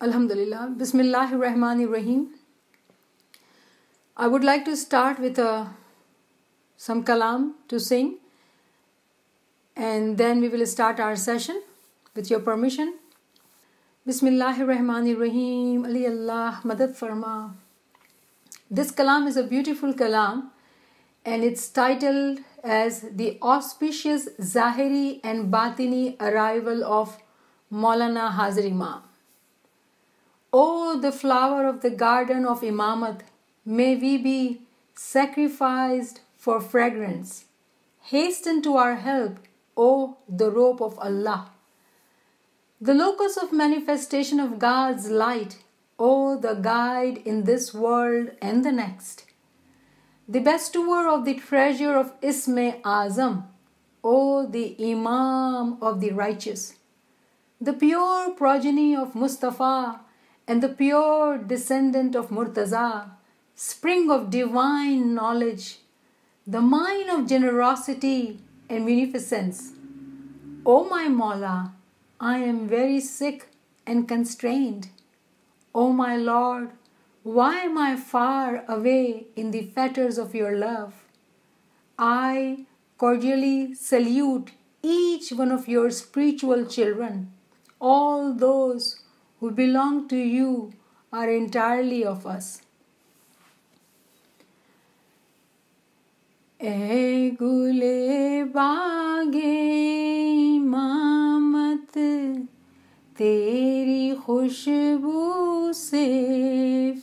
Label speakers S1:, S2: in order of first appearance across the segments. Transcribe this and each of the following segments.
S1: Alhamdulillah. Bismillahir Rahmanir Rahim. I would like to start with a, uh, some kalam to sing and then we will start our session with your permission. Bismillahir Rahmanir Rahim. Ali Allah Madad Farma. This kalam is a beautiful kalam and it's titled as The Auspicious Zahiri and Batini Arrival of Maulana Hazrima. O oh, the flower of the garden of Imamat, may we be sacrificed for fragrance. Hasten to our help, O the rope of Allah. The locus of manifestation of God's light, O the guide in this world and the next. The bestower of the treasure of Isme Azam, O the Imam of the righteous. The pure progeny of Mustafa, and the pure descendant of Murtaza, spring of divine knowledge, the mine of generosity and munificence. O my Mullah, I am very sick and constrained. O my Lord, why am I far away in the fetters of your love? I cordially salute each one of your spiritual children, all those who belong to you are entirely of us.
S2: ए गुले बागे मामत तेरी खुशबू से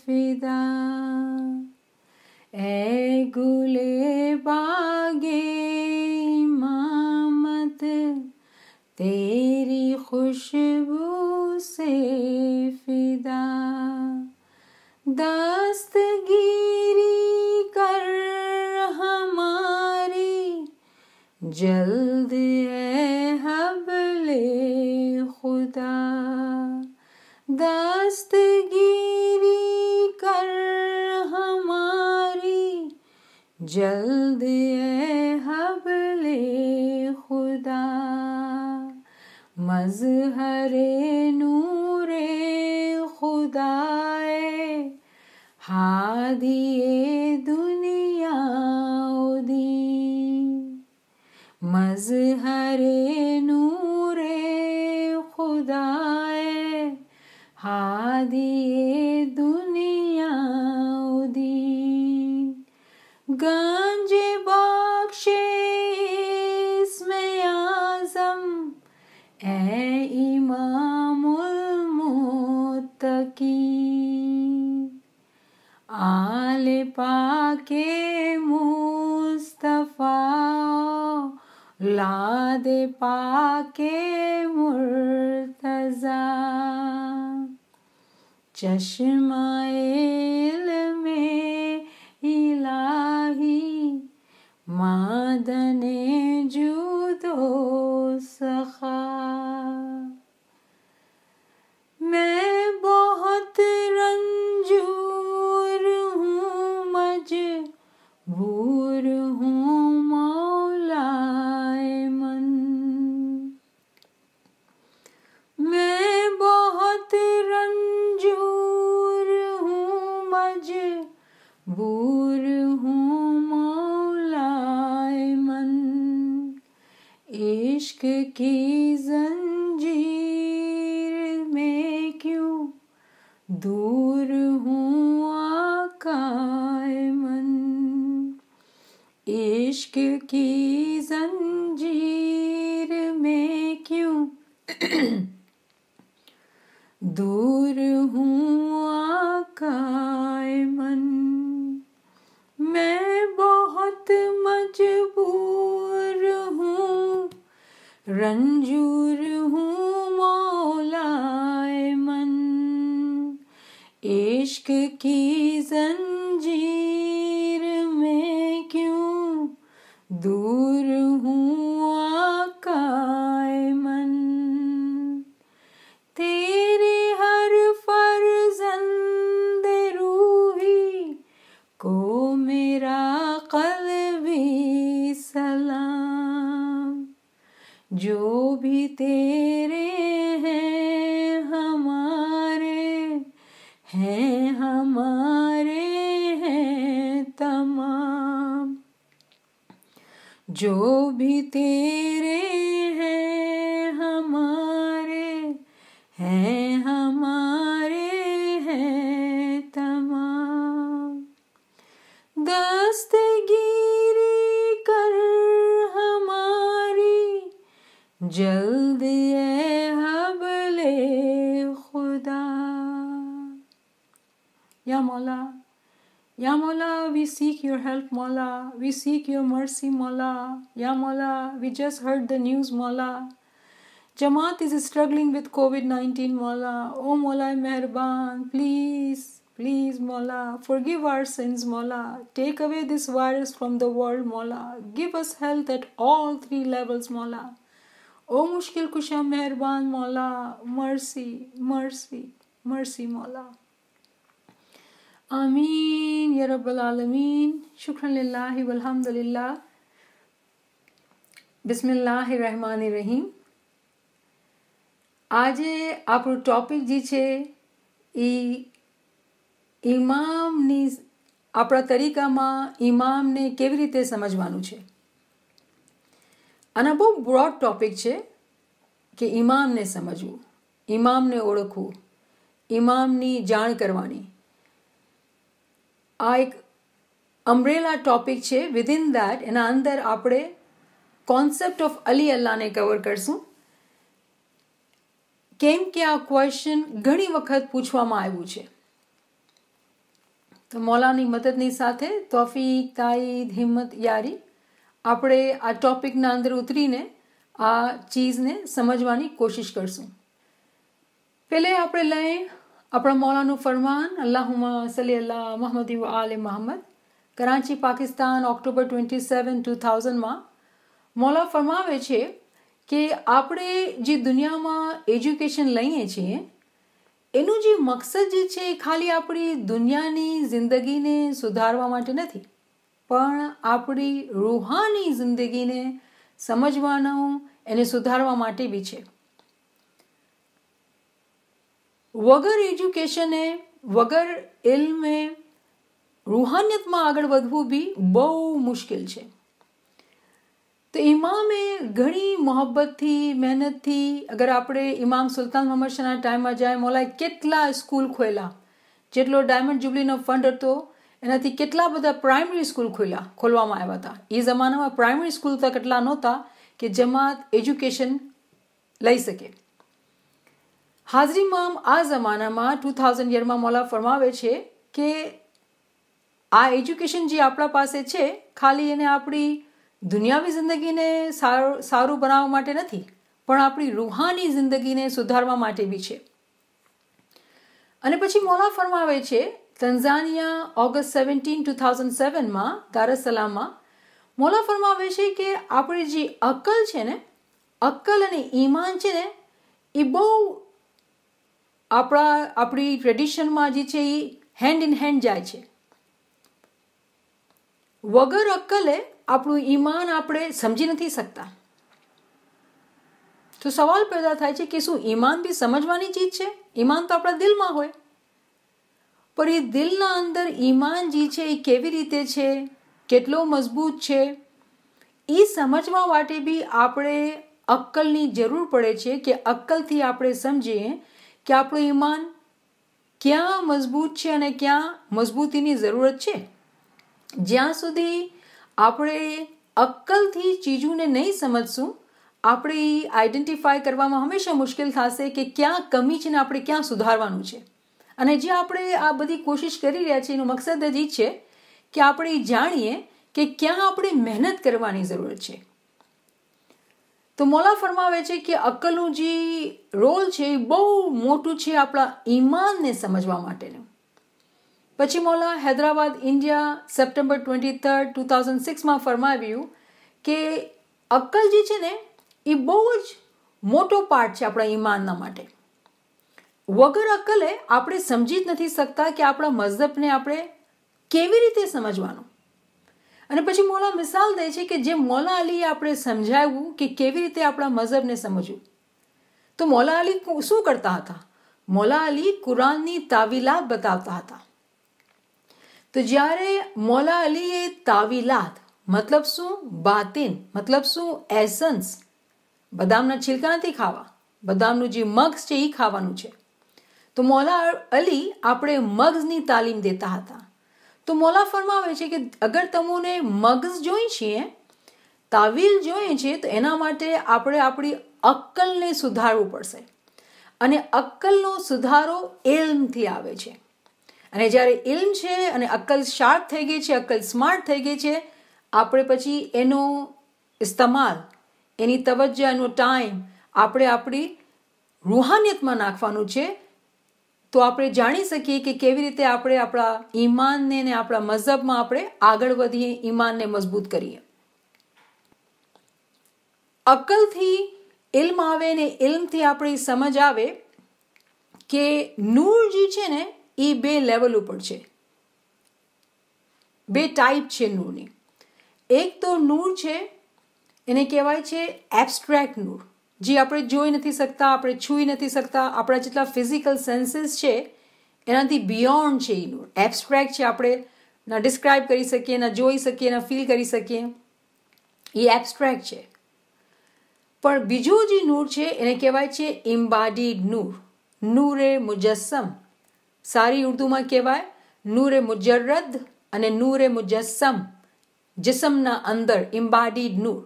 S2: फिदा ए गुले बागे मामत तेरी खुशबू से फिदा दस्तगिरी कर हमारी जल्द लाद पाके मुर्तजा चश्माइल में इलाही मादने जुदो सखा की जंजीर में क्यों दूर हूँ आकाए मन इश्क की जंजीर में क्यों दूर हूँ आकाए मन मैं बहुत मजबूर રંજૂર હું મોલાય મન इश्क की जंजीर में क्यों दूर तेरे हैं हमारे हैं हमारे हैं तमाम जो भी तेरे Ya Mala, we seek your
S1: help, Mala. We seek your mercy, Mala. Ya Mala, we just heard the news, Mala. Jamaat is struggling with COVID 19, Mala. Oh, Mala, Meherban, please, please, Mala, Forgive our sins, Mala. Take away this virus from the world, Mala. Give us health at all three levels, Mala. Oh, Mushkil Kusha Meherban, Mala, Mercy, mercy, mercy, Mala. آمين يا رب العالمين شكرا لله والحمد لله بسم الله الرحمن الرحيم આજે આપણું topic જે છે એ ઇમામની આપણા તરીકામાં ઇમામને કેવી રીતે સમજવાનું છે આના બહુ બ્રોડ ટોપિક છે કે ઇમામને સમજવું ઇમામને ઓળખવું ઇમામની જાણ કરવાની આ એક અમ્બ્રેલા ટોપિક છે વિધિન દેટ એના અંદર આપણે કોન્સેપ્ટ ઓફ અલી અલ્લાને કવર કરશું કેમ કે આ ક્વેશ્ચન ઘણી વખત પૂછવામાં આવ્યું છે તો મૌલાની મદદની સાથે તોફીક તાઈદ હિંમત યારી આપણે આ ટોપિકના અંદર ઉતરીને આ ચીજને સમજવાની કોશિશ કરશું પહેલે આપણે લઈએ આપણા મોલાનું ફરમાન અલ્લાહુમા સલી અલ્લાહ મહમદી આલે મહમ્મદ Karachi Pakistan October twenty seven two થાઉઝન્ડમાં મોલા ફરમાવે છે કે આપણે જે દુનિયામાં એજ્યુકેશન લઈએ છીએ એનું જે મકસદ જે છે એ ખાલી આપણી દુનિયાની જિંદગીને સુધારવા માટે નથી પણ આપણી રૂહાની જિંદગીને સમજવાનો એને સુધારવા માટે બી છે વગર એજ્યુકેશને વગર ઇલ્મે રૂહાનિયતમાં આગળ વધવું બી બહુ મુશ્કેલ છે તો ઇમામે ઘણી મોહબ્બતથી મહેનતથી અગર આપણે ઇમામ સુલતાન મોહમ્મદ શાહના ટાઈમમાં જાય મોલાએ કેટલા સ્કૂલ ખોલ્યા જેટલો ડાયમંડ જ્યુબલીનો ફંડ હતો એનાથી કેટલા બધા પ્રાઇમરી સ્કૂલ ખોલ્યા ખોલવામાં આવ્યા હતા એ જમાનામાં પ્રાઇમરી સ્કૂલ તો કેટલા નહોતા કે જેમાં એજ્યુકેશન લઈ શકે હાજરી ઇમામ આ જમાનામાં ટુ થાઉઝન્ડ યરમાં મોલા ફરમાવે છે કે આ એજ્યુકેશન જે આપણા પાસે છે ખાલી એને આપણી દુનિયાવી જિંદગીને સારું સારું બનાવવા માટે નથી પણ આપણી રૂહાની જિંદગીને સુધારવા માટે બી છે અને પછી મોલા ફરમાવે છે Tanzania August seventeen two thousand સેવનમાં દારસલામમાં મોલા ફરમાવે છે કે આપણી જે અક્કલ છે ને અક્કલ અને ઈમાન છે ને એ બહુ આપણા આપણી ટ્રેડિશનમાં જે છે એ હેન્ડ ઇન હેન્ડ જાય છે વગર અક્કલે આપણું ઈમાન આપણે સમજી નથી શકતા તો સવાલ પેદા થાય છે કે શું ઈમાન બી સમજવાની ચીજ છે ઈમાન તો આપણા દિલમાં હોય પણ એ દિલના અંદર ઈમાન જે છે એ કેવી રીતે છે કેટલો મજબૂત છે એ સમજવા માટે બી આપણે અક્કલની જરૂર પડે છે કે અક્કલથી આપણે સમજીએ કે આપણું ઈમાન ક્યાં મજબૂત છે અને ક્યાં મજબૂતીની જરૂરત છે જ્યાં સુધી આપણે અક્કલથી ચીજોને નહીં સમજશું આપણે એ આઈડેન્ટિફાય કરવામાં હંમેશા મુશ્કેલ થશે કે ક્યાં કમી છે ને આપણે ક્યાં સુધારવાનું છે અને જે આપણે આ બધી કોશિશ કરી રહ્યા છીએ એનું મકસદ જ એ છે કે આપણે એ જાણીએ કે ક્યાં આપણે મહેનત કરવાની જરૂર છે તો મોલા ફરમાવે છે કે અક્કલનું જે રોલ છે એ બહુ મોટું છે આપણા ઈમાનને સમજવા માટેનું પછી મોલા Hyderabad India September twenty third two thousand સિક્સમાં ફરમાવ્યું કે અક્કલ જે છે ને એ બહુ જ મોટો પાર્ટ છે આપણા ઈમાનના માટે વગર અક્કલે આપણે સમજી જ નથી શકતા કે આપણા મઝહબને આપણે કેવી રીતે સમજવાનું અને પછી મોલા મિસાલ દે છે કે જે મોલા અલીએ આપણે સમજાવ્યું કે કેવી રીતે આપણા મઝહબને સમજવું તો મોલા અલી શું કરતા હતા મોલા અલી કુરાનની તાવીલાત બતાવતા હતા તો જ્યારે મોલા અલીએ તાવીલાત મતલબ શું બાતિન મતલબ શું એસન્સ બદામના છિલકા નથી ખાવા બદામનું જે મગજ છે એ ખાવાનું છે તો મોલા અલી આપણે મગજની તાલીમ દેતા હતા તો મોલા ફરમાવે છે કે અગર તમને મગજ જોઈએ છીએ તાવીલ જોઈએ છે તો એના માટે આપણે આપણી અક્કલને સુધારવું પડશે અને અક્કલનો સુધારો ઇલ્મથી આવે છે અને જ્યારે ઇલ્મ છે અને અક્કલ શાર્પ થઈ ગઈ છે અક્કલ સ્માર્ટ થઈ ગઈ છે આપણે પછી એનો ઇસ્તમાલ એની તવજ્જા ટાઈમ આપણે આપણી રૂહાનિયતમાં નાખવાનું છે તો આપણે જાણી શકીએ કે કેવી રીતે આપણે આપણા ઈમાનને ને આપણા મઝહબમાં આપણે આગળ વધીએ ઈમાનને મજબૂત કરીએ અક્કલથી ઇલ્મ આવે ને ઇલ્મથી આપણી સમજ આવે કે નૂર જે છે ને એ બે લેવલ ઉપર છે બે ટાઈપ છે નૂરની એક તો નૂર છે એને કહેવાય છે એબ્સ્ટ્રેક્ટ નૂર જે આપણે જોઈ નથી શકતા આપણે છૂઈ નથી શકતા આપણા જેટલા ફિઝિકલ સેન્સીસ છે એનાથી બિયોન્ડ છે એનું એબ્સ્ટ્રેક્ટ છે આપણે ના ડિસ્ક્રાઇબ કરી શકીએ ના જોઈ શકીએ ના ફીલ કરી શકીએ એ એબ્સ્ટ્રેક્ટ છે પણ બીજું જે નૂર છે એને કહેવાય છે ઇમ્બાડીડ નૂર નૂરે મુજસ્સમ સારી ઉર્દુમાં કહેવાય નૂરે મુજરદ અને નૂરે મુજસ્સમ જિસમના અંદર ઇમ્બાડીડ નૂર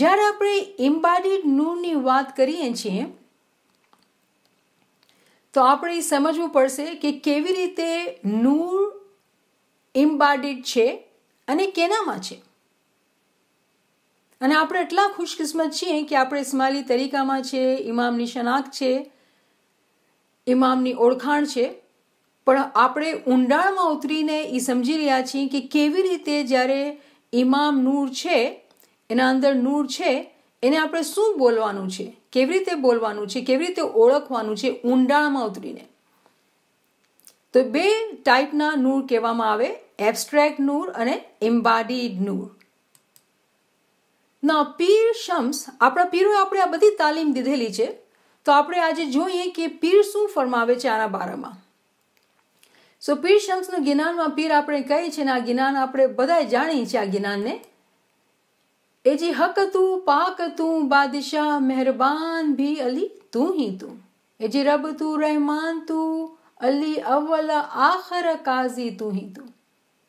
S1: જ્યારે આપણે ઇમ્બાડિડ નૂરની વાત કરીએ છીએ તો આપણે સમજવું પડશે કે કેવી રીતે નૂર ઇમ્બાડિડ છે અને કેનામાં છે અને આપણે એટલા ખુશકિસ્મત છીએ કે આપણે ઇસ્માલી તરીકામાં છે ઇમામની શનાખ છે ઇમામની ઓળખાણ છે પણ આપણે ઊંડાણમાં ઉતરીને એ સમજી રહ્યા છીએ કે કેવી રીતે જ્યારે ઇમામ નૂર છે એના અંદર નૂર છે એને આપણે શું બોલવાનું છે કેવી રીતે બોલવાનું છે કેવી રીતે ઓળખવાનું છે ઊંડાણમાં ઉતરીને તો બે ટાઈપના નૂર કહેવામાં આવે એબ્સ્ટ્રેક્ટ નૂર અને એમ્બાડીડ નૂર ના પીર શમ્સ આપણા પીરોએ આપણે આ બધી તાલીમ દીધેલી છે તો આપણે આજે જોઈએ કે પીર શું ફરમાવે છે આના બારામાં સો પીર શમ્સનું જ્ઞાનમાં પીર આપણે કહે છે ને આ જ્ઞાન આપણે બધાએ જાણીએ છીએ આ જ્ઞાનને એ જી હક તું પાક તું બાદશાહ મહેરબાન ભી અલી તું હી તું એ જી રબ તું રહેમાન તું અલી અવલ આખર કાઝી તું હી તું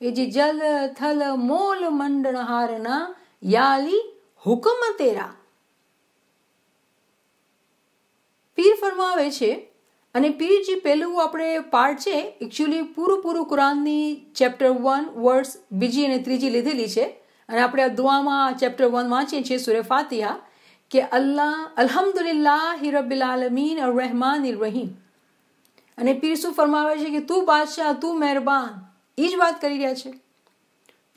S1: એ જી જલ થલ મોલ મંડણ હારના યાલી હુકમ તેરા પીર ફરમાવે છે અને પીરજી પહેલું આપણે પાર્ટ છે એકચ્યુઅલી પૂરું પૂરું કુરાનની ચેપ્ટર વન વર્ડ્સ બીજી અને ત્રીજી લીધેલી છે અને આપણે દુઆમાં ચેપ્ટર વન વાંચીએ છીએ સુરે ફાતિહા કે અલ્લાહ અલ્હમદુલિલ્લાહ હિરબિલ આલમીન અર રહેમાન ઇર રહીમ અને પીર શું ફરમાવે છે કે તું બાદશાહ તું મહેરબાન એ જ વાત કરી રહ્યા છે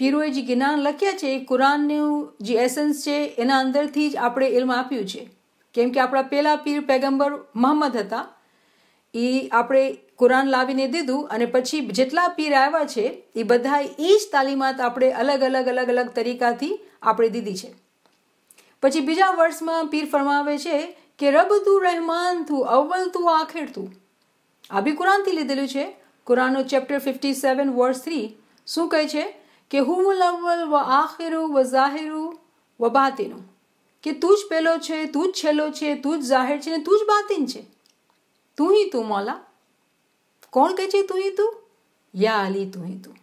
S1: પીરોએ જે જ્ઞાન લખ્યા છે એ કુરાનનું જે એસન્સ છે એના અંદરથી જ આપણે ઇલ્મ આપ્યું છે કેમ કે આપણા પહેલાં પીર પેગમ્બર મોહમ્મદ હતા એ આપણે કુરાન લાવીને દીધું અને પછી જેટલા પીર આવ્યા છે એ બધા એ જ તાલીમાત આપણે અલગ અલગ અલગ અલગ તરીકાથી આપણે દીધી છે પછી બીજા વર્ષમાં પીર ફરમાવે છે કે રબ તું રહેમાન તું અવ્વલ તું આખેર તું આ બી કુરાનથી લીધેલું છે કુરાનનો chapter fifty seven verse three શું કહે છે કે હું અવ્વલ વ આખેરું વ ઝાહેરું વ બાતિનું કે તું જ પહેલો છે તું જ છેલ્લો છે તું જ જાહેર છે ને તું જ બાતિન છે તું હી તું મોલા કોણ કહે છે તું તું યા અલી તું તું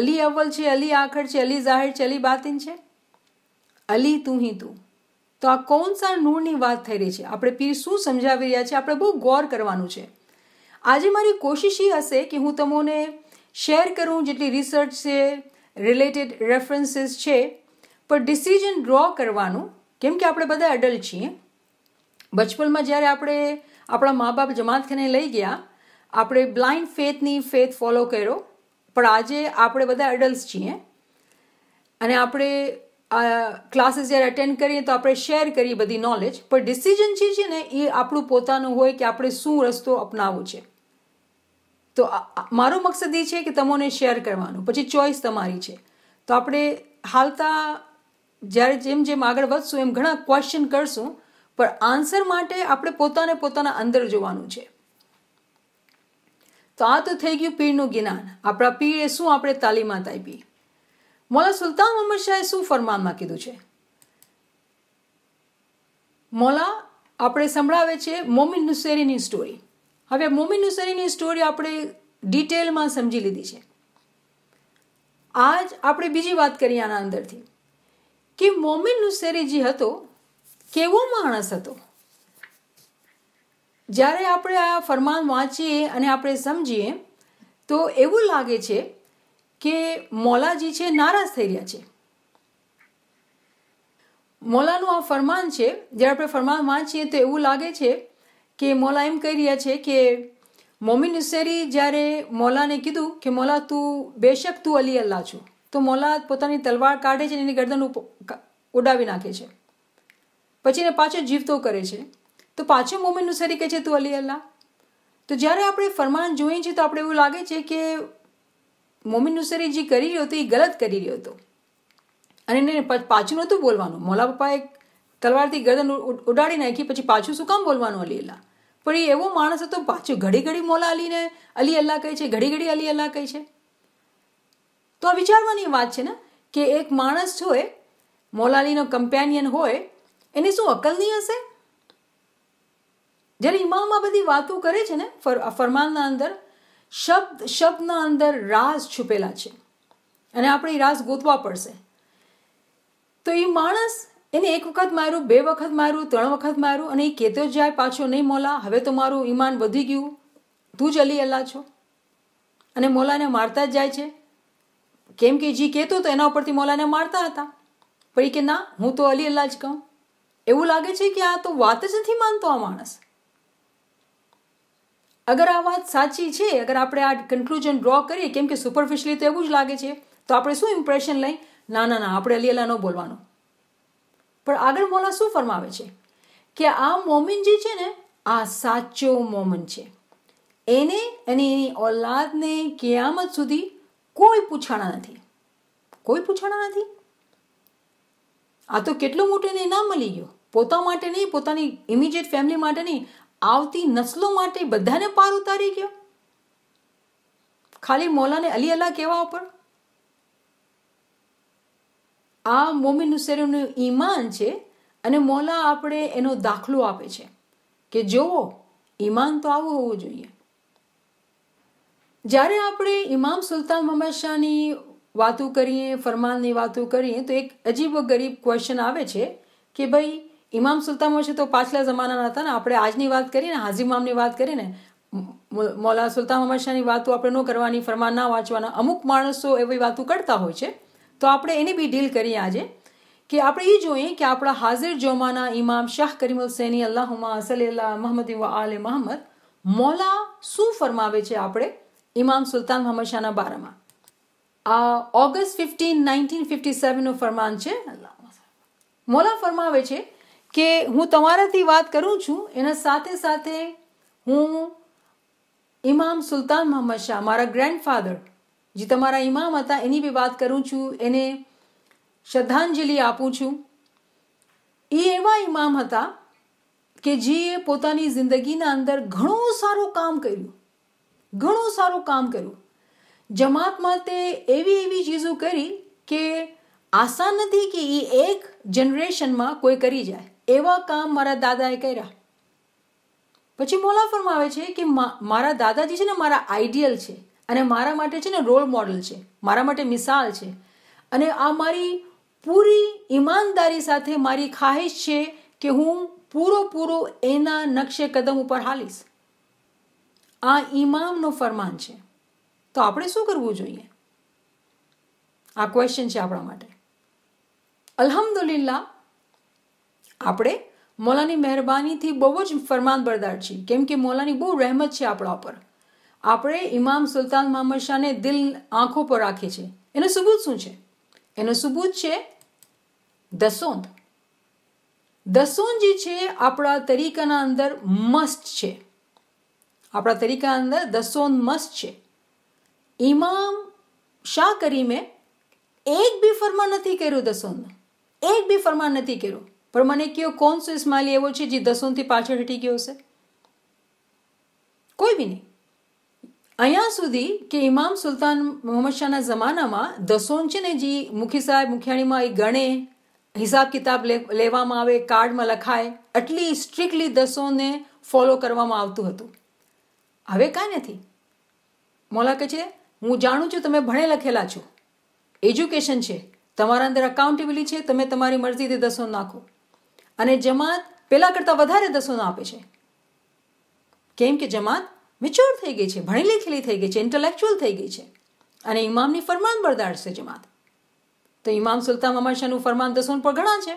S1: અલી અવ્વલ છે અલી આખર છે અલી જાહેર છે અલી બાતિન છે અલી તું હી તું તો આ કોણ સા નૂરની વાત થઈ રહી છે આપણે પીર શું સમજાવી રહ્યા છે આપણે બહુ ગૌર કરવાનું છે આજે મારી કોશિશ એ હશે કે હું તમને શેર કરું જેટલી રિસર્ચ છે રિલેટેડ રેફરન્સીસ છે પણ ડિસિઝન ડ્રો કરવાનું કેમ કે આપણે બધા અડલ્ટ છીએ બચપનમાં જ્યારે આપણે આપણા મા બાપ જમાતખાને લઈ ગયા આપણે બ્લાઇન્ડ ફેથની ફેથ ફોલો કર્યો પણ આજે આપણે બધા એડલ્ટ છીએ અને આપણે ક્લાસીસ જ્યારે અટેન્ડ કરીએ તો આપણે શેર કરીએ બધી નોલેજ પણ ડિસિઝન જે છે ને એ આપણું પોતાનું હોય કે આપણે શું રસ્તો અપનાવવો છે તો મારો મકસદ એ છે કે તમોને શેર કરવાનું પછી ચોઈસ તમારી છે તો આપણે હાલતા જ્યારે જેમ જેમ આગળ વધશું એમ ઘણા ક્વેશ્ચન કરશું પણ આન્સર માટે આપણે પોતાને પોતાના અંદર જોવાનું છે તો આ તો થઈ ગયું પીરનું જ્ઞાન આપણા પીરે શું આપણે તાલીમાત આપી મોલા સુલતાન મોહમ્મદ શાહે શું ફરમાનમાં કીધું છે મોલા આપણે સંભળાવે છે મોમિન નુસેરીની સ્ટોરી હવે મોમિન નુસેરીની સ્ટોરી આપણે ડિટેલમાં સમજી લીધી છે આજ આપણે બીજી વાત કરીએ આના અંદરથી કે મોમિન નુસેરી જે હતો કેવો માણસ હતો જ્યારે આપણે આ ફરમાન વાંચીએ અને આપણે સમજીએ તો એવું લાગે છે કે મોલાજી છે નારાજ થઈ રહ્યા છે મોલાનું આ ફરમાન છે જ્યારે આપણે ફરમાન વાંચીએ તો એવું લાગે છે કે મોલા એમ કહી રહ્યા છે કે મોમિન ઉસેરી જ્યારે મોલાને કીધું કે મોલા તું બેશક તું અલી અલ્લાહ છું તો મોલા પોતાની તલવાર કાઢે છે અને એની ગરદન ઉડાવી નાખે છે પછી એને પાછો જીવતો કરે છે તો પાછો મોમેન્ટનું શરીર કહે છે તું અલી અલ્લાહ તો જ્યારે આપણે ફરમાન જોઈએ છીએ તો આપણે એવું લાગે છે કે મોમિન નુસરી જે કરી રહ્યો હતો એ ગલત કરી રહ્યો હતો અને એને પાછું નહોતું બોલવાનું મોલા પપ્પાએ તલવારથી ગરદન ઉડાડી નાખી પછી પાછું શું કામ બોલવાનું અલી અલ્લાહ પણ એ એવો માણસ હતો પાછું ઘડી ઘડી મોલા અલીને અલી અલ્લાહ કહે છે ઘડી ઘડી અલી અલ્લાહ કહે છે તો આ વિચારવાની વાત છે ને કે એક માણસ હોય મોલા અલીનો કમ્પેનિયન હોય એને શું અક્કલ નહીં હશે જ્યારે ઇમામ આ બધી વાતો કરે છે ને ફરમાનના અંદર શબ્દ શબ્દના અંદર રાસ છુપેલા છે અને આપણે રાસ ગોતવા પડશે તો એ માણસ એને એક વખત માર્યું બે વખત માર્યું ત્રણ વખત માર્યું અને એ કહેતો જાય પાછો નહીં મોલા હવે તો મારું ઈમાન વધી ગયું તું જ અલી અલ્લા છો અને મોલાને મારતા જ જાય છે કેમ કે જે કહેતો તો એના ઉપરથી મોલાને મારતા હતા પણ એ કે ના હું તો અલી અલ્લાહ જ કહું એવું લાગે છે કે આ તો વાત જ નથી માનતો આ માણસ અગર આ વાત સાચી છે અગર આપણે આ કન્ક્લુઝન ડ્રો કરીએ કેમ કે સુપરફિશિયલી તો એવું જ લાગે છે તો આપણે શું ઇમ્પ્રેશન લઈ ના ના ના આપણે અલીએલા ન બોલવાનું પણ આગળ મોલા શું ફરમાવે છે કે આ મોમિન જે છે ને આ સાચો મોમન છે એને અને એની ઓલાદને કિયામત સુધી કોઈ પૂછાણા નથી કોઈ પૂછાણા નથી આ તો કેટલું મોટું એને ઇનામ મળી ગયું પોતા માટે નહીં પોતાની ઇમિડિયેટ ફેમિલી માટે નહીં આવતી નસ્લો માટે બધાને પાર ઉતારી ગયો ખાલી મોલાને અલી અલ્લાહ કહેવા ઉપર આ મોમિન હુસેનનું ઈમાન છે અને મોલા આપણે એનો દાખલો આપે છે કે જોવો ઈમાન તો આવું હોવું જોઈએ જ્યારે આપણે ઇમામ સુલતાન મહમદ શાહની વાતો કરીએ ફરમાનની વાતો કરીએ તો એક અજીબ ગરીબ ક્વેશ્ચન આવે છે કે ભાઈ ઇમામ સુલતાન મોશે તો પાછલા જમાનાના હતા ને આપણે આજની વાત કરીએ ને હાજી ઇમામની વાત કરીએ ને મોલા સુલતાન મહાશાની વાતો આપણે ન કરવાની ફરમાન ના વાંચવાના અમુક માણસો એવી વાતો કરતા હોય છે તો આપણે એની બી ડીલ કરીએ આજે કે આપણે એ જોઈએ કે આપણા હાજર જોમાના ઇમામ શાહ કરીમ સૈની અલ્લાહુમા અસલ્લા મહમદ આલે મહમદ મોલા શું ફરમાવે છે આપણે ઇમામ સુલતાન મહમદ શાહના બારામાં આ ઓગસ્ટ ફિફ્ટીન નાઇન્ટીન ફિફ્ટી સેવનનું ફરમાન છે મોલા ફરમાવે છે કે હું તમારાથી વાત કરું છું એના સાથે સાથે હું ઇમામ સુલતાન મોહમ્મદ શાહ મારા ગ્રેન્ડફાધર જે તમારા ઇમામ હતા એની બી વાત કરું છું એને શ્રદ્ધાંજલિ આપું છું એ એવા ઇમામ હતા કે જે પોતાની જિંદગીના અંદર ઘણું સારું કામ કર્યું ઘણું સારું કામ કર્યું જમાતમાં તે એવી એવી ચીજો કરી કે આશા નથી કે એ એક જનરેશનમાં કોઈ કરી જાય એવા કામ મારા દાદાએ કર્યા પછી મોલા આવે છે કે મારા દાદાજી છે ને મારા આઈડિયલ છે અને મારા માટે છે ને રોલ મોડલ છે મારા માટે મિસાલ છે અને આ મારી પૂરી ઈમાનદારી સાથે મારી ખાહિશ છે કે હું પૂરો પૂરો એના નકશે કદમ ઉપર હાલીશ આ ઈમામનો ફરમાન છે તો આપણે શું કરવું જોઈએ આ ક્વેશ્ચન છે આપણા માટે અલ્હમદુલિલ્લા આપણે મોલાની મહેરબાનીથી બહુ જ ફરમાન બરદાર છીએ કેમ કે મોલાની બહુ રહેમત છે આપણા ઉપર આપણે ઇમામ સુલતાન મહમદ શાહને દિલ આંખો પર રાખે છે એનો સબૂત શું છે એનો સબૂત છે દસોંદ દસોંદ જે છે આપણા તરીકાના અંદર મસ્ત છે આપણા તરીકાના અંદર દસોંદ મસ્ત છે ઇમામ શાહ કરીમે એક બી ફરમાન નથી કર્યું દસોનનું એક બી ફરમાન નથી કર્યું પણ મને કયો કોણ સો ઇસ્માઇલી એવો છે જે દસોનથી પાછળ હટી ગયો હશે કોઈ બી નહીં અહીંયા સુધી કે ઇમામ સુલતાન મોહમ્મદ શાહના જમાનામાં દસોન છે ને જે મુખી સાહેબ મુખિયાણીમાં એ ગણે હિસાબ કિતાબ લેવામાં આવે કાર્ડમાં લખાય આટલી સ્ટ્રિક્ટલી દસોને ફોલો કરવામાં આવતું હતું હવે કાંઈ નથી મોલા કે છે હું જાણું છું તમે ભણે લખેલા છો એજ્યુકેશન છે તમારા અંદર અકાઉન્ટેબિલિટી છે તમે તમારી મરજીથી દસો નાખો અને જમાત પહેલાં કરતાં વધારે દસો આપે છે કેમ કે જમાત મેચ્યોર થઈ ગઈ છે ભણી લખેલી થઈ ગઈ છે ઇન્ટેલેક્ચ્યુઅલ થઈ ગઈ છે અને ઇમામની ફરમાન બરદાર છે જમાત તો ઇમામ સુલતાન મહમદ ફરમાન દસોન પણ ઘણા છે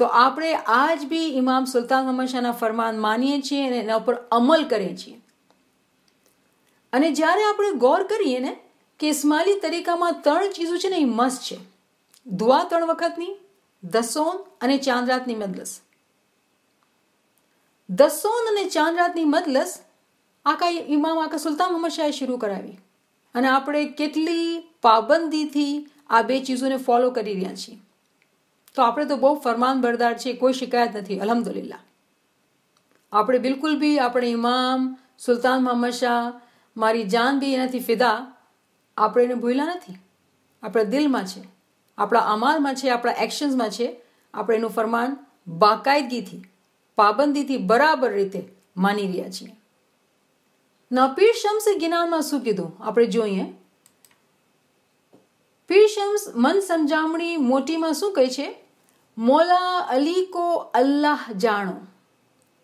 S1: તો આપણે આજ બી ઇમામ સુલતાન મહમદ ફરમાન માનીએ છીએ અને એના ઉપર અમલ કરીએ છીએ અને જ્યારે આપણે ગૌર કરીએ ને કે ઇસ્માલી તરીકામાં ત્રણ ચીજો છે ને એ મસ્ત છે દુઆ ત્રણ વખતની દસોન અને ચાંદરાતની મદલસ દસોન અને ચાંદરાતની મદલસ આખા ઇમામ આખા સુલતાન મોહમ્મદ શાહે શરૂ કરાવી અને આપણે કેટલી પાબંદીથી આ બે ચીજોને ફોલો કરી રહ્યા છીએ તો આપણે તો બહુ ફરમાન બરદાર છે કોઈ શિકાયત નથી અલહમદુલિલ્લા આપણે બિલકુલ બી આપણે ઇમામ સુલતાન મોહમ્મદ શાહ મારી જાન બી એનાથી ફિદા આપણે એને ભૂલ્યા નથી આપણા દિલમાં છે આપણા અમારમાં છે આપણા એક્શન્સમાં છે આપણે એનું ફરમાન બાકાયદગીથી પાબંદીથી બરાબર રીતે માની રહ્યા છીએ ના પીર શમ્સે ગિનાનમાં શું કીધું આપણે જોઈએ પીર શમ્સ મન સમજામણી મોટીમાં શું કહે છે મોલા અલી કો અલ્લાહ જાણો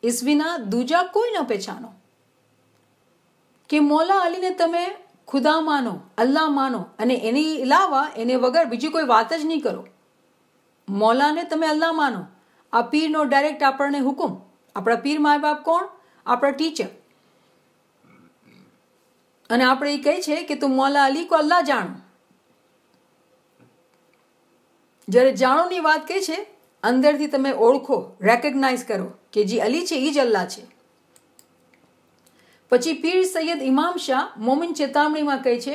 S1: ઈસવીના દૂજા કોઈ ન પહેચાનો કે મોલા અલીને તમે ખુદા માનો અલ્લાહ માનો અને એની ઇલાવા એને વગર બીજી કોઈ વાત જ નહીં કરો મોલાને તમે અલ્લાહ માનો આ પીરનો ડાયરેક્ટ આપણને હુકુમ આપણા પીર મા બાપ કોણ આપણા ટીચર અને આપણે એ કહે છે કે તું મોલા અલી કો અલ્લાહ જાણો જ્યારે જાણોની વાત કહે છે અંદરથી તમે ઓળખો રેકગ્નાઇઝ કરો કે જે અલી છે એ જ અલ્લાહ છે પછી પીર સૈયદ ઇમામ શાહ મોમિન ચેતામણીમાં કહે છે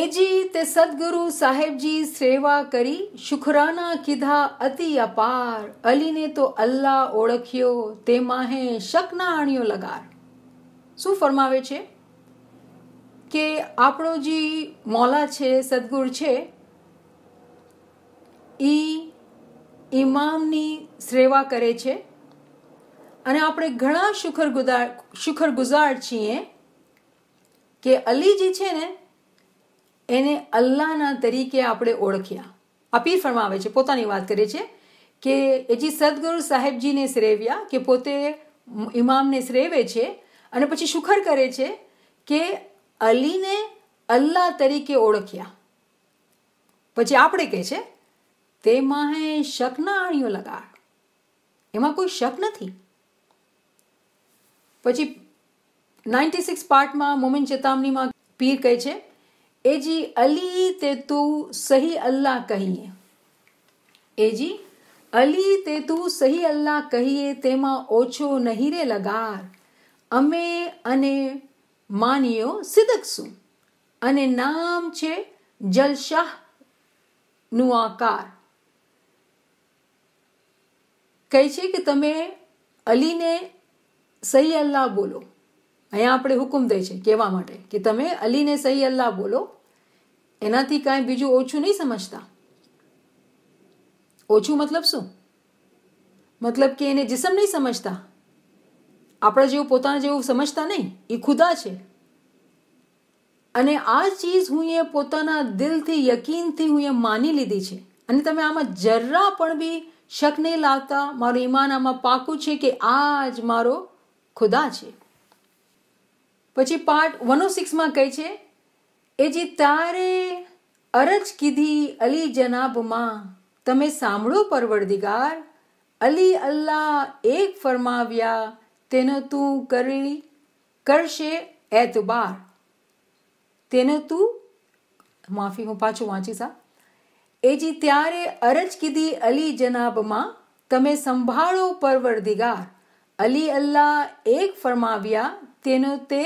S1: એજી તે સદગુરુ સાહેબજી સેવા કરી શુખરાના કીધા અતિ અપાર અલીને તો અલ્લાહ ઓળખ્યો તે માહે શકના આણ્યો લગાર શું ફરમાવે છે કે આપણો જે મોલા છે સદગુર છે ઈ ઇમામની સેવા કરે છે અને આપણે ઘણા શુખરગુજાર શુખરગુજાર છીએ કે અલીજી છે ને એને અલ્લાહના તરીકે આપણે ઓળખ્યા અપીર ફરમાવે છે પોતાની વાત કરે છે કે એજી સદગુરુ સાહેબજીને શ્રેવ્યા કે પોતે ઇમામને શ્રેવે છે અને પછી શુખર કરે છે કે અલીને અલ્લાહ તરીકે ઓળખ્યા પછી આપણે કહે છે તેમાં હે શક ના આણીઓ લગાડ એમાં કોઈ શક નથી પછી નાઇન્ટી સિક્સ પાર્ટમાં મોમિન ચેતામણીમાં પીર કહે છે એજી અલી તે તું સહી અલ્લાહ કહીએ એજી અલી તે તું સહી અલ્લાહ કહીએ તેમાં ઓછો નહીં રે લગાર અમે અને માનીયો સિદકશું અને નામ છે જલશાહ નું આકાર કહે છે કે તમે અલીને સહી અલ્લાહ બોલો અહીંયા આપણે હુકમ દે છે કહેવા માટે કે તમે અલીને સહી અલ્લાહ બોલો એનાથી કાંઈ બીજું ઓછું નહીં સમજતા ઓછું મતલબ શું મતલબ કે એને જિસમ નહીં સમજતા આપણા જેવું પોતાના જેવું સમજતા નહીં એ ખુદા છે અને આ ચીજ હું એ પોતાના દિલથી યકીનથી હું એ માની લીધી છે અને તમે આમાં જરા પણ બી શક નહીં લાવતા મારું ઈમાન આમાં પાકું છે કે આ જ મારો ખુદા છે પછી પાર્ટ વન ઓ સિક્સમાં કહે છે એ જે તારે અરજ કીધી અલી જનાબમાં તમે સાંભળો પરવરદિગાર અલી અલ્લાહ એક ફરમાવ્યા તેનો તું કરી કરશે એતબાર તેનો તું માફી હું પાછું વાંચી સા એ જી ત્યારે અરજ કીધી અલી જનાબમાં તમે સંભાળો પરવરદિગાર અલી અલ્લાહ એક ફરમાવ્યા તેનો તે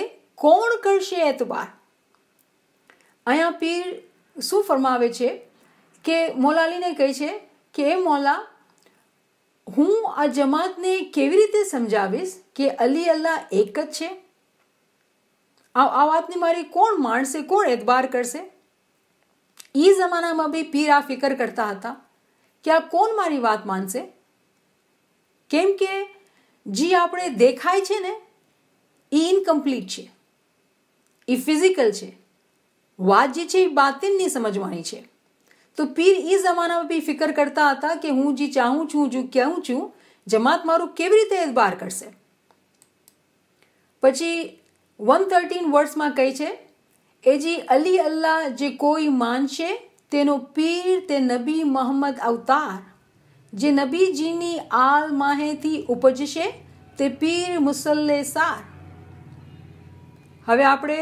S1: કોણ કરશે એતબાર અહીંયા પીર શું ફરમાવે છે કે મોલાલીને કહે છે કે એ મોલા હું આ જમાતને કેવી રીતે સમજાવીશ કે અલી અલ્લાહ એક જ છે આ વાતની મારી કોણ માણશે કોણ એતબાર કરશે એ જમાનામાં બી પીર આ ફિકર કરતા હતા કે આ કોણ મારી વાત માનશે કેમ કે જે આપણે દેખાય છે ને એ ઇનકમ્પ્લીટ છે એ ફિઝિકલ છે વાત જે છે એ બાતિનની સમજવાની છે તો પીર એ જમાનામાં બી ફિકર કરતા હતા કે હું જે ચાહું છું જે કહું છું જમાત મારું કેવી રીતે બહાર કરશે પછી વન થર્ટીન વર્ડ્સમાં કહે છે એ જે અલી અલ્લાહ જે કોઈ માનશે તેનો પીર તે નબી મોહમ્મદ અવતાર જે નબીજીની આલ માહેથી ઉપજશે તે પીર મુસલ્લે સાર હવે આપણે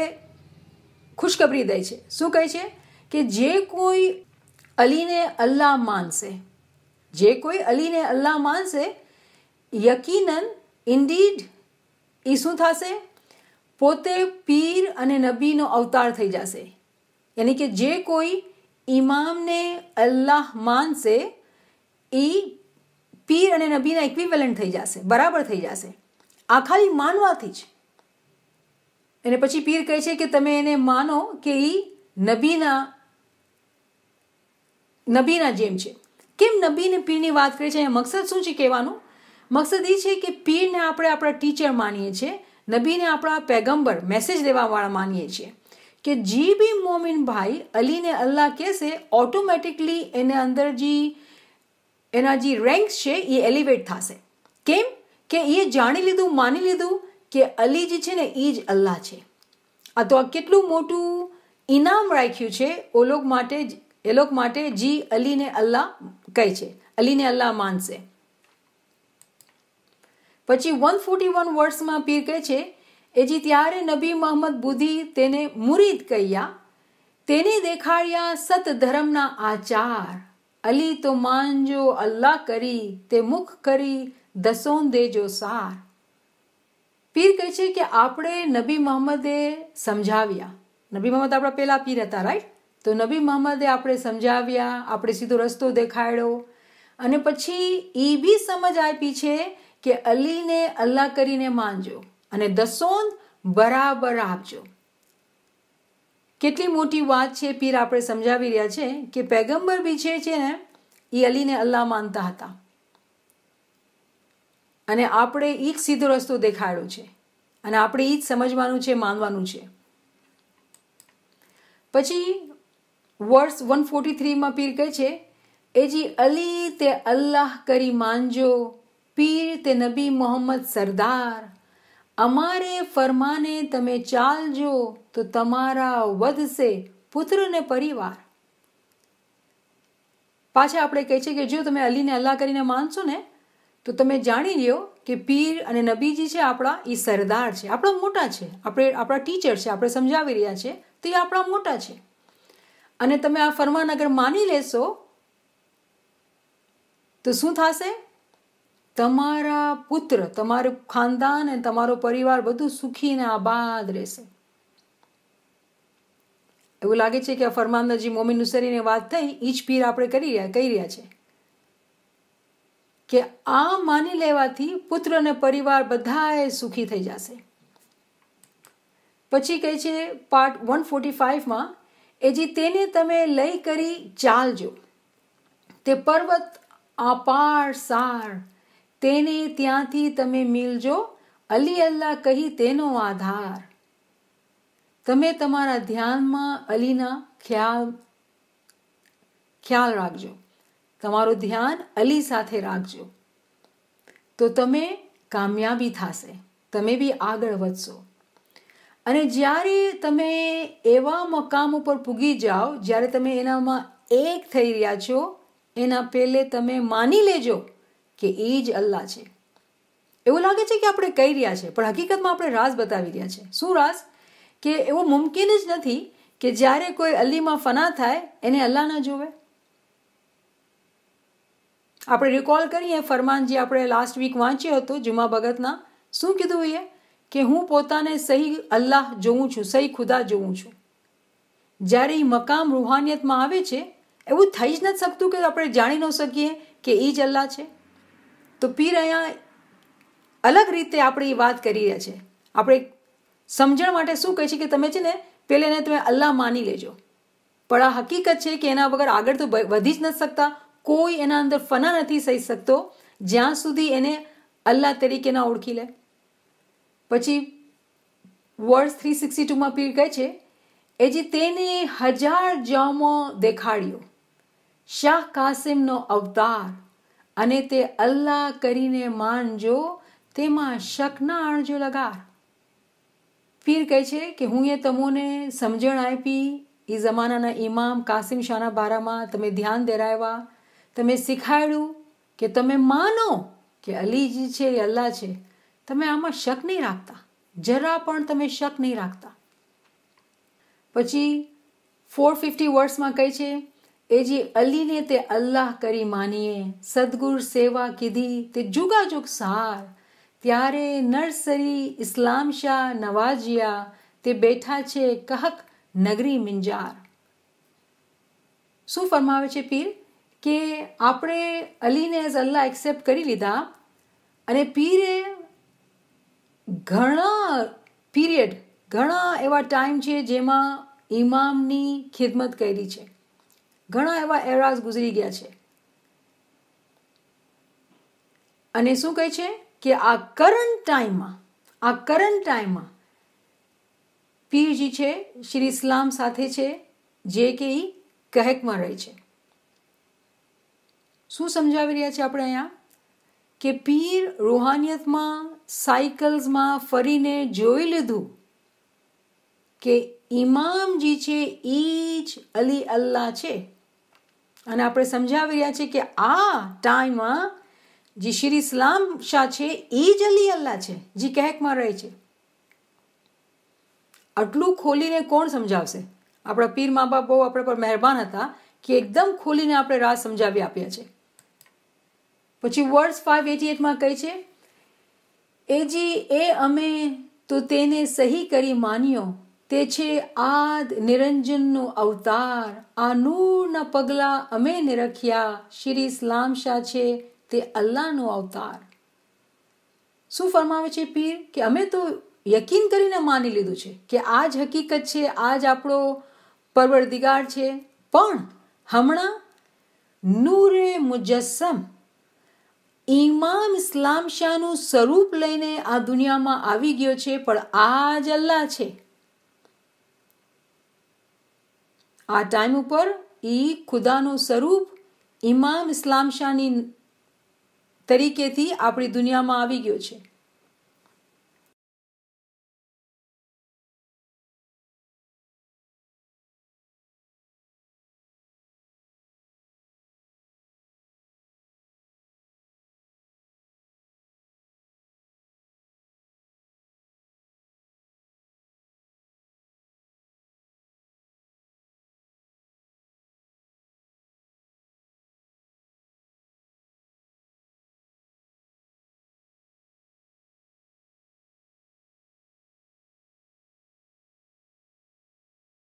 S1: ખુશખબરી દે છે શું કહે છે કે જે કોઈ અલીને અલ્લાહ માનશે જે કોઈ અલીને અલ્લાહ માનશે યકીનન ઇન્ડીડ એ શું થશે પોતે પીર અને નબીનો અવતાર થઈ જશે યાની કે જે કોઈ ઇમામને અલ્લાહ માનશે એ પીર અને નબીના ઇક્વિવેલન્ટ થઈ જશે બરાબર થઈ જશે આ ખાલી માનવાથી જ અને પછી પીર કહે છે કે તમે એને માનો કે એ નબીના નબીના જેમ છે કેમ નબીને પીરની વાત કરી છે મકસદ શું છે કહેવાનું મકસદ એ છે કે પીરને આપણે આપણા ટીચર માનીએ છીએ નબીને આપણા પેગમ્બર મેસેજ દેવાવાળા માનીએ છીએ કે જે બી મોમિન ભાઈ અલીને અલ્લાહ કહેશે ઓટોમેટિકલી એને અંદર જે એના જે રેન્ક્સ છે એ એલિવેટ થશે કેમ કે એ જાણી લીધું માની લીધું કે અલી જે છે ને એ જ અલ્લાહ છે આ તો આ કેટલું મોટું ઇનામ રાખ્યું છે ઓ લોક માટે એ લોક માટે જી અલીને અલ્લાહ કહે છે અલીને અલ્લાહ માનશે પછી વન ફોર્ટી વન વર્ષમાં પીર કહે છે એ જે ત્યારે નબી મોહમ્મદ બુદ્ધિ તેને મુરીદ કહ્યા તેને દેખાડ્યા સત ધર્મના આચાર અલી તો માનજો અલ્લાહ કરી તે મુખ કરી દસોન દેજો સાર પીર કહે છે કે આપણે નબી મોહમ્મદે સમજાવ્યા નબી મોહમ્મદ આપણા પહેલાં પીર હતા રાઈટ તો નબી મોહમ્મદે આપણે સમજાવ્યા આપણે સીધો રસ્તો દેખાડ્યો અને પછી એ બી સમજ આપી છે કે અલીને અલ્લાહ કરીને માનજો અને દસોન બરાબર આપજો કેટલી મોટી વાત છે પીર આપણે સમજાવી રહ્યા છે કે પેગમ્બર બી છે ને એ અલીને અલ્લાહ માનતા હતા અને આપણે એ જ સીધો રસ્તો દેખાડ્યો છે અને આપણે એ જ સમજવાનું છે માનવાનું છે પછી વર્ષ વન ફોર્ટી થ્રીમાં પીર કહે છે એ જી અલી તે અલ્લાહ કરી માનજો પીર તે નબી મોહમ્મદ સરદાર અમારે ફરમાને તમે ચાલજો તો તમારા વધશે પુત્ર ને પરિવાર પાછા આપણે કહે છે કે જો તમે અલીને અલ્લાહ કરીને માનશો ને તો તમે જાણી લ્યો કે પીર અને નબીજી છે આપણા એ સરદાર છે આપણા મોટા છે આપણે આપણા ટીચર છે આપણે સમજાવી રહ્યા છે તો એ આપણા મોટા છે અને તમે આ ફરમાન અગર માની લેશો તો શું થશે તમારા પુત્ર તમારું ખાનદાન અને તમારો પરિવાર બધું સુખી અને આબાદ રહેશે એવું લાગે છે કે આ ફરમાનના જે મોમિન નુસરીની વાત થઈ એ જ પીર આપણે કરી રહ્યા કહી રહ્યા છે કે આ માની લેવાથી પુત્ર અને પરિવાર બધાએ સુખી થઈ જશે પછી કહે છે પાર્ટ વન ફોર્ટી ફાઇવમાં એ જે તેને તમે લઈ કરી ચાલજો તે પર્વત આપાર સાર તેને ત્યાંથી તમે મિલજો અલી અલ્લાહ કહી તેનો આધાર તમે તમારા ધ્યાનમાં અલીના ખ્યાલ ખ્યાલ રાખજો તમારું ધ્યાન અલી સાથે રાખજો તો તમે કામયાબી થશે તમે બી આગળ વધશો અને જ્યારે તમે એવા મકામ ઉપર પૂગી જાઓ જ્યારે તમે એનામાં એક થઈ રહ્યા છો એના પહેલે તમે માની લેજો કે એ જ અલ્લાહ છે એવું લાગે છે કે આપણે કહી રહ્યા છે પણ હકીકતમાં આપણે રાસ બતાવી રહ્યા છે શું રાસ કે એવું મુમકિન જ નથી કે જ્યારે કોઈ અલીમાં ફના થાય એને અલ્લાહ ન જોવે આપણે રિકોલ કરીએ ફરમાન જે આપણે લાસ્ટ વીક વાંચ્યો હતો જુમા ભગતના શું કીધું એ કે હું પોતાને સહી અલ્લાહ જોઉં છું સહી ખુદા જોઉં છું જ્યારે એ મકામ રૂહાનિયતમાં આવે છે એવું થઈ જ નથી શકતું કે આપણે જાણી ન શકીએ કે એ જ અલ્લાહ છે તો પીર અહીંયા અલગ રીતે આપણે એ વાત કરી રહ્યા છે આપણે સમજણ માટે શું કહે છે કે તમે છે ને પેલે એને તમે અલ્લાહ માની લેજો પણ આ હકીકત છે કે એના વગર આગળ તો વધી જ ન શકતા કોઈ એના અંદર ફના નથી થઈ શકતો જ્યાં સુધી એને અલ્લાહ તરીકે ના ઓળખી લે પછી વર્ડ થ્રી સિક્સટી ટુમાં પીર કહે છે એ જે તેને હજાર જમો દેખાડ્યો શાહ કાસિમનો અવતાર અને તે અલ્લાહ કરીને માનજો તેમાં શકના આણજો લગાર પીર કહે છે કે હું એ તમોને સમજણ આપી એ જમાનાના ઇમામ કાસિમ શાહના બારામાં તમે ધ્યાન દેરાવ્યા તમે શીખાડ્યું કે તમે માનો કે અલીજી છે એ અલ્લાહ છે તમે આમાં શક નહીં રાખતા જરા પણ તમે શક નહીં રાખતા પછી ફોર ફિફ્ટી વર્ષમાં કહે છે એ જે અલીને તે અલ્લાહ કરી માનીએ સદગુર સેવા કીધી તે જુગાજુગ સાર ત્યારે નર્સરી ઇસ્લામ શાહ નવાજિયા તે બેઠા છે કહક નગરી મિંજાર શું ફરમાવે છે પીર કે આપણે અલીને એઝ અલ્લાહ એક્સેપ્ટ કરી લીધા અને પીરે ઘણા પીરિયડ ઘણા એવા ટાઈમ છે જેમાં ઇમામની ખિદમત કરી છે ઘણા એવા એરાઝ ગુજરી ગયા છે અને શું કહે છે કે આ કરંટ ટાઈમમાં આ કરંટ ટાઈમમાં પીરજી છે શ્રી ઇસ્લામ સાથે છે જે કે એ કહેકમાં રહે છે શું સમજાવી રહ્યા છે આપણે અહીંયા કે પીર રૂહાનિયતમાં સાયકલ્સમાં ફરીને જોઈ લીધું કે ઇમામજી છે એ જ અલી અલ્લાહ છે અને આપણે સમજાવી રહ્યા છીએ કે આ ટાઈમમાં જે શ્રી ઇસ્લામ શાહ છે એ જ અલી અલ્લાહ છે જે કહેકમાં રહે છે આટલું ખોલીને કોણ સમજાવશે આપણા પીર મા બાપ બહુ આપણા પર મહેરબાન હતા કે એકદમ ખોલીને આપણે રાહ સમજાવી આપ્યા છે પછી વર્ડ્સ ફાઇવ એટી એટમાં કહે છે એ જી એ અમે તો તેને સહી કરી માન્યો તે છે આદ નિરંજનનો અવતાર આ નૂરના પગલાં અમે નિરખ્યા શ્રી ઇસ્લામ શાહ છે તે અલ્લાહનો અવતાર શું ફરમાવે છે પીર કે અમે તો યકીન કરીને માની લીધું છે કે આ જ હકીકત છે આ જ આપણો પરવરદિગાર છે પણ હમણાં નૂરે મુજસ્સમ ઇમામ ઇસ્લામ શાહનું સ્વરૂપ લઈને આ દુનિયામાં આવી ગયો છે પણ આ જ અલ્લાહ છે આ ટાઈમ ઉપર ઈ ખુદાનું સ્વરૂપ ઇમામ ઇસ્લામ શાહની તરીકેથી આપણી દુનિયામાં આવી ગયો છે